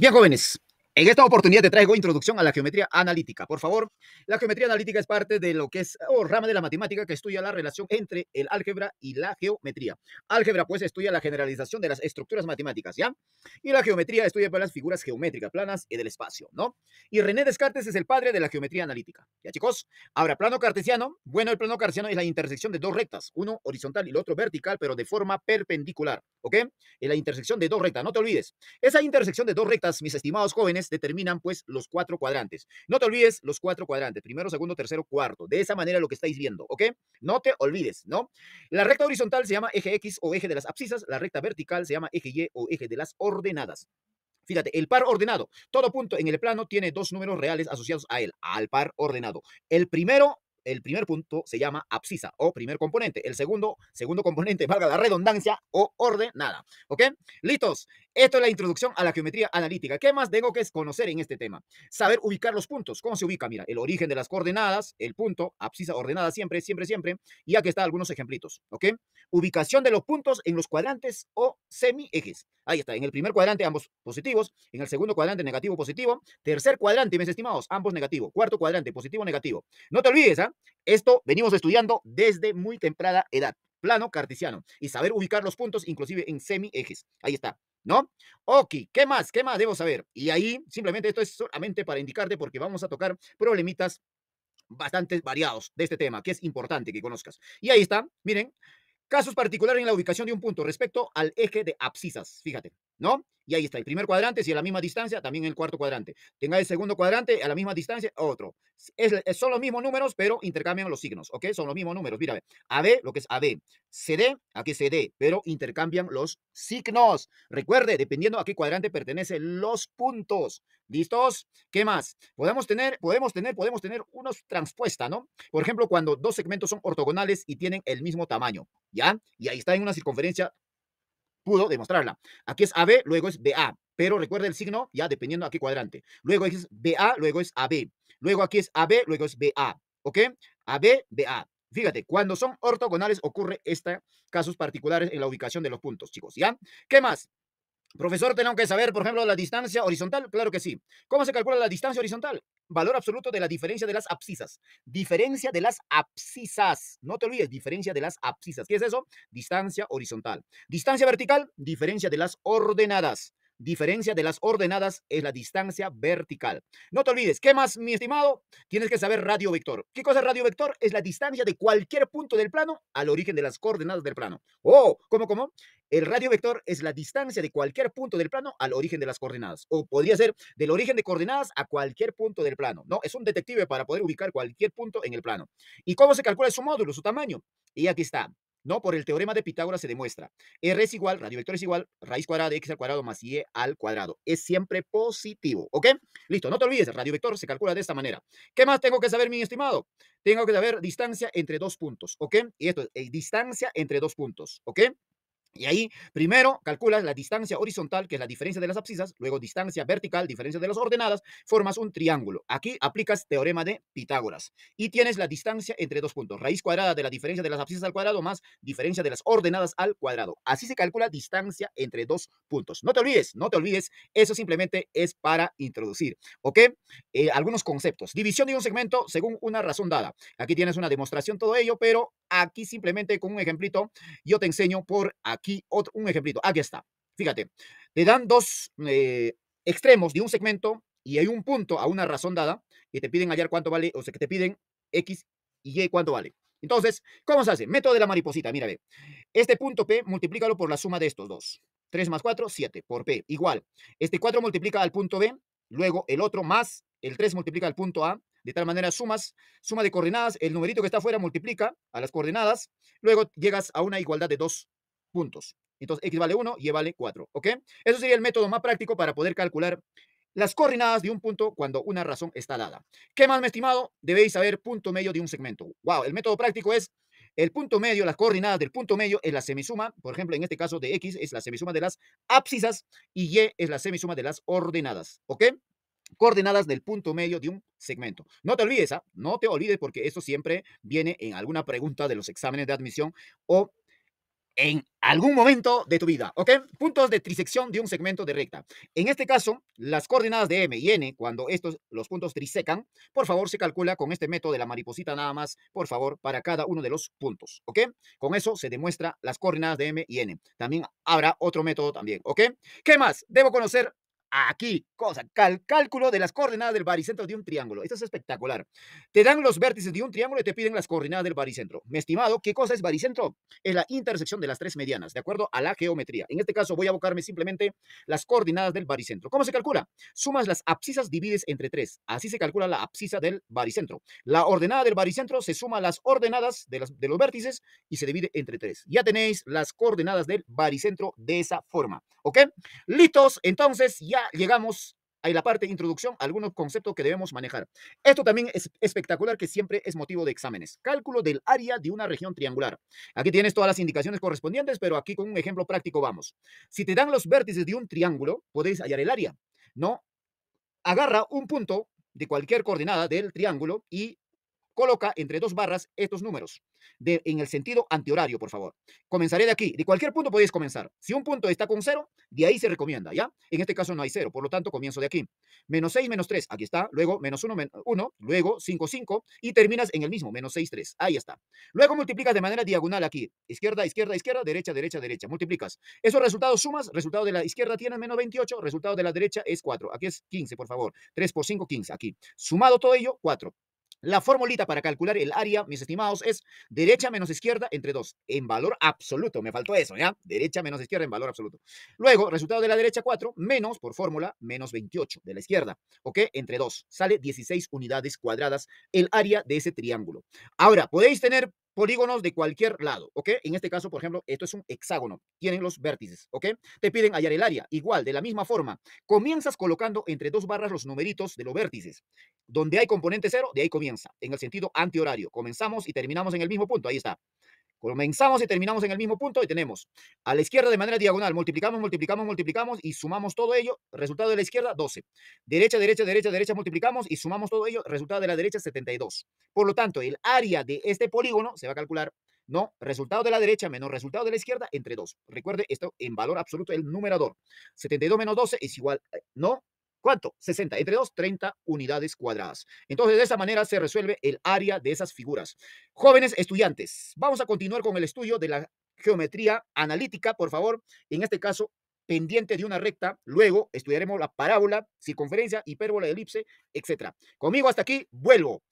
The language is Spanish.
Bien, jóvenes, en esta oportunidad te traigo introducción a la geometría analítica. Por favor, la geometría analítica es parte de lo que es o rama de la matemática que estudia la relación entre el álgebra y la geometría. Álgebra, pues, estudia la generalización de las estructuras matemáticas, ¿ya? Y la geometría estudia pues, las figuras geométricas planas y del espacio, ¿no? Y René Descartes es el padre de la geometría analítica. ¿Ya, chicos? Ahora, plano cartesiano. Bueno, el plano cartesiano es la intersección de dos rectas, uno horizontal y el otro vertical, pero de forma perpendicular, ¿ok? Es la intersección de dos rectas, no te olvides. Esa intersección de dos rectas, mis estimados jóvenes, determinan pues los cuatro cuadrantes. No te olvides los cuatro cuadrantes, primero, segundo, tercero, cuarto. De esa manera lo que estáis viendo, ¿ok? No te olvides, ¿no? La recta horizontal se llama eje X o eje de las abscisas, la recta vertical se llama eje Y o eje de las ordenadas. Fíjate, el par ordenado. Todo punto en el plano tiene dos números reales asociados a él, al par ordenado. El primero el primer punto se llama abscisa o primer componente. El segundo, segundo componente, valga la redundancia, o ordenada. ¿Ok? Listos. Esto es la introducción a la geometría analítica. ¿Qué más tengo que conocer en este tema? Saber ubicar los puntos. ¿Cómo se ubica? Mira, el origen de las coordenadas, el punto, abscisa ordenada siempre, siempre, siempre. Y aquí están algunos ejemplitos, ¿ok? Ubicación de los puntos en los cuadrantes o semiejes. Ahí está, en el primer cuadrante ambos positivos, en el segundo cuadrante negativo positivo, tercer cuadrante, mis estimados, ambos negativos. cuarto cuadrante positivo negativo. No te olvides, ¿ah? Esto venimos estudiando desde muy temprana edad plano cartesiano y saber ubicar los puntos inclusive en semi Ahí está. ¿no? Ok, ¿qué más? ¿Qué más debo saber? Y ahí simplemente esto es solamente para indicarte porque vamos a tocar problemitas bastante variados de este tema, que es importante que conozcas. Y ahí está, miren, casos particulares en la ubicación de un punto respecto al eje de abscisas, fíjate. ¿no? Y ahí está, el primer cuadrante, si a la misma distancia, también el cuarto cuadrante. Tenga el segundo cuadrante a la misma distancia, otro. son los mismos números, pero intercambian los signos, ¿ok? Son los mismos números. Mira, AB, lo que es AB. CD, aquí CD, pero intercambian los signos. Recuerde, dependiendo a qué cuadrante pertenecen los puntos. ¿Listos? ¿Qué más? Podemos tener, podemos tener, podemos tener unos transpuesta, ¿no? Por ejemplo, cuando dos segmentos son ortogonales y tienen el mismo tamaño, ¿ya? Y ahí está en una circunferencia pudo demostrarla. Aquí es AB, luego es BA, pero recuerda el signo ya dependiendo a qué cuadrante. Luego es BA, luego es AB. Luego aquí es AB, luego es BA, ¿ok? AB, BA. Fíjate, cuando son ortogonales ocurre estos casos particulares en la ubicación de los puntos, chicos, ¿ya? ¿Qué más? Profesor, tenemos que saber, por ejemplo, la distancia horizontal. Claro que sí. ¿Cómo se calcula la distancia horizontal? valor absoluto de la diferencia de las abscisas. Diferencia de las abscisas. No te olvides, diferencia de las abscisas. ¿Qué es eso? Distancia horizontal. Distancia vertical, diferencia de las ordenadas diferencia de las ordenadas es la distancia vertical. No te olvides, ¿qué más, mi estimado? Tienes que saber radio vector. ¿Qué cosa es radio vector? Es la distancia de cualquier punto del plano al origen de las coordenadas del plano. o oh, ¿cómo, cómo? El radio vector es la distancia de cualquier punto del plano al origen de las coordenadas. O podría ser del origen de coordenadas a cualquier punto del plano. No, es un detective para poder ubicar cualquier punto en el plano. ¿Y cómo se calcula su módulo, su tamaño? Y aquí está. No, por el teorema de Pitágoras se demuestra. R es igual, radio vector es igual, raíz cuadrada de x al cuadrado más y e al cuadrado. Es siempre positivo, ¿ok? Listo, no te olvides, radio vector se calcula de esta manera. ¿Qué más tengo que saber, mi estimado? Tengo que saber distancia entre dos puntos, ¿ok? Y esto es eh, distancia entre dos puntos, ¿ok? Y ahí, primero, calculas la distancia horizontal, que es la diferencia de las abscisas, luego distancia vertical, diferencia de las ordenadas, formas un triángulo. Aquí aplicas teorema de Pitágoras y tienes la distancia entre dos puntos, raíz cuadrada de la diferencia de las abscisas al cuadrado más diferencia de las ordenadas al cuadrado. Así se calcula distancia entre dos puntos. No te olvides, no te olvides, eso simplemente es para introducir, ¿ok? Eh, algunos conceptos. División de un segmento según una razón dada. Aquí tienes una demostración todo ello, pero Aquí simplemente con un ejemplito, yo te enseño por aquí otro, un ejemplito. Aquí está. Fíjate, te dan dos eh, extremos de un segmento y hay un punto a una razón dada y te piden hallar cuánto vale, o sea, que te piden X y Y cuánto vale. Entonces, ¿cómo se hace? Método de la mariposita, mira, ve. Este punto P, multiplícalo por la suma de estos dos. 3 más 4, 7 por P, igual. Este 4 multiplica al punto B, luego el otro más, el 3 multiplica al punto A, de tal manera sumas, suma de coordenadas, el numerito que está afuera multiplica a las coordenadas, luego llegas a una igualdad de dos puntos. Entonces, x vale 1 y vale 4, ¿ok? Eso sería el método más práctico para poder calcular las coordenadas de un punto cuando una razón está dada. ¿Qué más, me estimado? Debéis saber punto medio de un segmento. ¡Wow! El método práctico es el punto medio, las coordenadas del punto medio es la semisuma, por ejemplo, en este caso de X es la semisuma de las abscisas y Y es la semisuma de las ordenadas, ¿ok? coordenadas del punto medio de un segmento. No te olvides, ¿ah? no te olvides porque eso siempre viene en alguna pregunta de los exámenes de admisión o en algún momento de tu vida, ¿ok? Puntos de trisección de un segmento de recta. En este caso, las coordenadas de M y N, cuando estos los puntos trisecan, por favor, se calcula con este método de la mariposita nada más, por favor, para cada uno de los puntos, ¿ok? Con eso se demuestra las coordenadas de M y N. También habrá otro método también, ¿ok? ¿Qué más? Debo conocer aquí, cosa, cal, cálculo de las coordenadas del baricentro de un triángulo. Esto es espectacular. Te dan los vértices de un triángulo y te piden las coordenadas del baricentro. Me estimado, ¿qué cosa es baricentro? Es la intersección de las tres medianas, de acuerdo a la geometría. En este caso voy a abocarme simplemente las coordenadas del baricentro. ¿Cómo se calcula? Sumas las abscisas, divides entre tres. Así se calcula la abscisa del baricentro. La ordenada del baricentro se suma las ordenadas de, de los vértices y se divide entre tres. Ya tenéis las coordenadas del baricentro de esa forma. ¿Ok? Listos, entonces ya llegamos a la parte de introducción, algunos conceptos que debemos manejar. Esto también es espectacular, que siempre es motivo de exámenes. Cálculo del área de una región triangular. Aquí tienes todas las indicaciones correspondientes, pero aquí con un ejemplo práctico vamos. Si te dan los vértices de un triángulo, podéis hallar el área, ¿no? Agarra un punto de cualquier coordenada del triángulo y Coloca entre dos barras estos números de, en el sentido antihorario, por favor. Comenzaré de aquí. De cualquier punto podéis comenzar. Si un punto está con cero, de ahí se recomienda, ¿ya? En este caso no hay cero, por lo tanto comienzo de aquí. Menos 6, menos 3, aquí está. Luego menos 1, 1. Luego 5, 5. Y terminas en el mismo, menos 6, 3. Ahí está. Luego multiplicas de manera diagonal aquí. Izquierda, izquierda, izquierda, derecha, derecha, derecha. Multiplicas. Esos resultados sumas. Resultado de la izquierda tiene menos 28. Resultado de la derecha es 4. Aquí es 15, por favor. 3 por 5, 15. Aquí. Sumado todo ello, 4. La formulita para calcular el área, mis estimados, es derecha menos izquierda entre 2, en valor absoluto. Me faltó eso, ¿ya? Derecha menos izquierda en valor absoluto. Luego, resultado de la derecha 4, menos, por fórmula, menos 28 de la izquierda, ¿ok? Entre 2. Sale 16 unidades cuadradas el área de ese triángulo. Ahora, podéis tener polígonos de cualquier lado, ¿ok? En este caso, por ejemplo, esto es un hexágono, tienen los vértices, ¿ok? Te piden hallar el área, igual, de la misma forma. Comienzas colocando entre dos barras los numeritos de los vértices. Donde hay componente cero, de ahí comienza, en el sentido antihorario. Comenzamos y terminamos en el mismo punto, ahí está. Comenzamos y terminamos en el mismo punto y tenemos a la izquierda de manera diagonal, multiplicamos, multiplicamos, multiplicamos y sumamos todo ello, resultado de la izquierda 12. Derecha, derecha, derecha, derecha, multiplicamos y sumamos todo ello, resultado de la derecha 72. Por lo tanto, el área de este polígono se va a calcular, ¿no? Resultado de la derecha menos resultado de la izquierda entre 2. Recuerde esto en valor absoluto el numerador. 72 menos 12 es igual, eh, ¿no? ¿Cuánto? 60. Entre 2, 30 unidades cuadradas. Entonces, de esa manera se resuelve el área de esas figuras. Jóvenes estudiantes, vamos a continuar con el estudio de la geometría analítica, por favor. En este caso, pendiente de una recta. Luego estudiaremos la parábola, circunferencia, hipérbola, elipse, etc. Conmigo hasta aquí, vuelvo.